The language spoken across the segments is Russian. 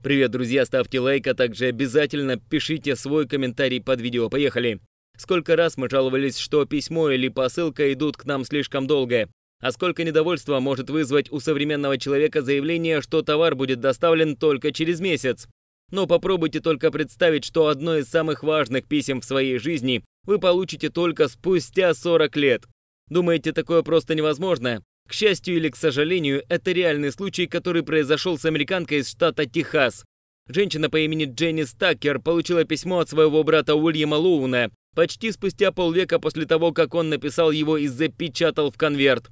Привет, друзья, ставьте лайк, а также обязательно пишите свой комментарий под видео. Поехали! Сколько раз мы жаловались, что письмо или посылка идут к нам слишком долго. А сколько недовольства может вызвать у современного человека заявление, что товар будет доставлен только через месяц. Но попробуйте только представить, что одно из самых важных писем в своей жизни вы получите только спустя 40 лет. Думаете, такое просто невозможно? К счастью или к сожалению, это реальный случай, который произошел с американкой из штата Техас. Женщина по имени Дженни Стакер получила письмо от своего брата Уильяма Лоуна почти спустя полвека после того, как он написал его и запечатал в конверт.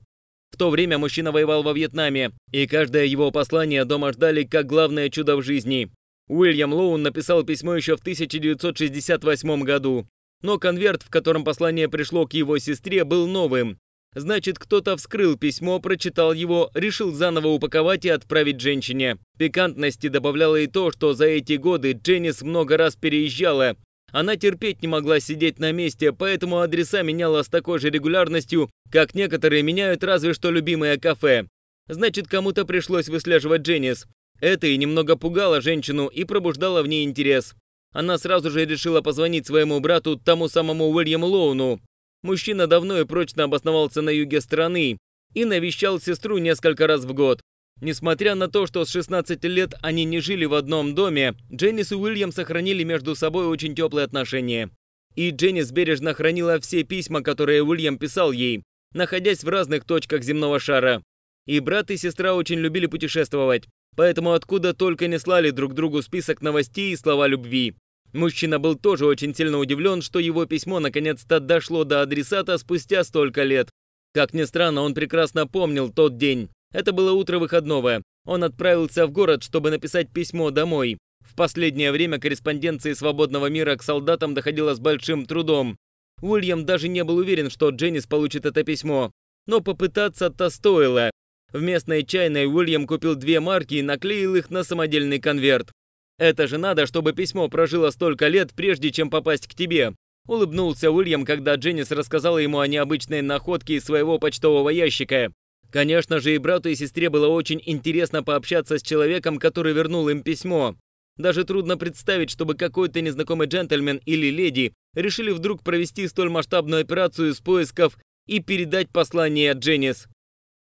В то время мужчина воевал во Вьетнаме, и каждое его послание дома ждали как главное чудо в жизни. Уильям Лоун написал письмо еще в 1968 году. Но конверт, в котором послание пришло к его сестре, был новым. Значит, кто-то вскрыл письмо, прочитал его, решил заново упаковать и отправить женщине. Пикантности добавляло и то, что за эти годы Дженнис много раз переезжала. Она терпеть не могла сидеть на месте, поэтому адреса меняла с такой же регулярностью, как некоторые меняют разве что любимое кафе. Значит, кому-то пришлось выслеживать Дженнис. Это и немного пугало женщину и пробуждало в ней интерес. Она сразу же решила позвонить своему брату, тому самому Уильяму Лоуну. Мужчина давно и прочно обосновался на юге страны и навещал сестру несколько раз в год. Несмотря на то, что с 16 лет они не жили в одном доме, Дженнис и Уильям сохранили между собой очень теплые отношения. И Дженнис бережно хранила все письма, которые Уильям писал ей, находясь в разных точках земного шара. И брат и сестра очень любили путешествовать, поэтому откуда только не слали друг другу список новостей и слова любви. Мужчина был тоже очень сильно удивлен, что его письмо наконец-то дошло до адресата спустя столько лет. Как ни странно, он прекрасно помнил тот день. Это было утро выходного. Он отправился в город, чтобы написать письмо домой. В последнее время корреспонденции свободного мира к солдатам доходило с большим трудом. Уильям даже не был уверен, что Дженнис получит это письмо. Но попытаться-то стоило. В местной чайной Уильям купил две марки и наклеил их на самодельный конверт. «Это же надо, чтобы письмо прожило столько лет, прежде чем попасть к тебе!» Улыбнулся Уильям, когда Дженнис рассказала ему о необычной находке из своего почтового ящика. Конечно же, и брату, и сестре было очень интересно пообщаться с человеком, который вернул им письмо. Даже трудно представить, чтобы какой-то незнакомый джентльмен или леди решили вдруг провести столь масштабную операцию из поисков и передать послание Дженнис.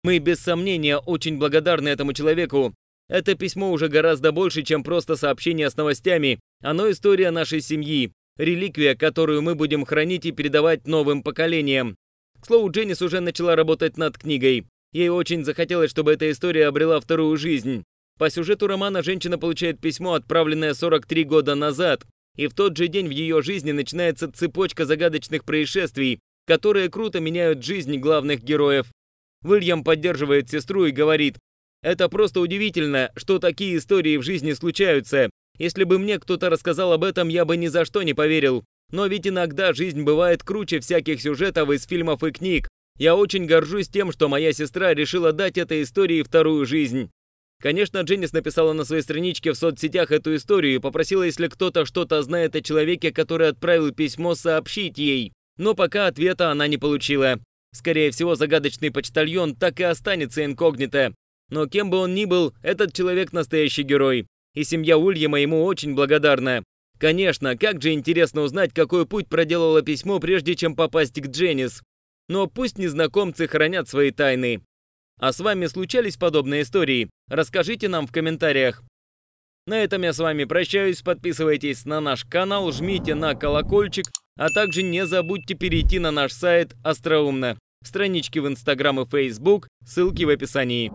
Мы без сомнения очень благодарны этому человеку. Это письмо уже гораздо больше, чем просто сообщение с новостями. Оно история нашей семьи, реликвия, которую мы будем хранить и передавать новым поколениям. К слову, Дженнис уже начала работать над книгой. Ей очень захотелось, чтобы эта история обрела вторую жизнь. По сюжету романа женщина получает письмо, отправленное 43 года назад, и в тот же день в ее жизни начинается цепочка загадочных происшествий, которые круто меняют жизнь главных героев. Уильям поддерживает сестру и говорит, это просто удивительно, что такие истории в жизни случаются. Если бы мне кто-то рассказал об этом, я бы ни за что не поверил. Но ведь иногда жизнь бывает круче всяких сюжетов из фильмов и книг. Я очень горжусь тем, что моя сестра решила дать этой истории вторую жизнь. Конечно, Дженнис написала на своей страничке в соцсетях эту историю и попросила, если кто-то что-то знает о человеке, который отправил письмо, сообщить ей. Но пока ответа она не получила. Скорее всего, загадочный почтальон так и останется инкогнито. Но кем бы он ни был, этот человек настоящий герой. И семья Ульяма ему очень благодарна. Конечно, как же интересно узнать, какой путь проделало письмо, прежде чем попасть к Дженнис. Но пусть незнакомцы хранят свои тайны. А с вами случались подобные истории? Расскажите нам в комментариях. На этом я с вами прощаюсь, подписывайтесь на наш канал, жмите на колокольчик, а также не забудьте перейти на наш сайт «Остроумно». Странички в Инстаграм и Фейсбук, ссылки в описании.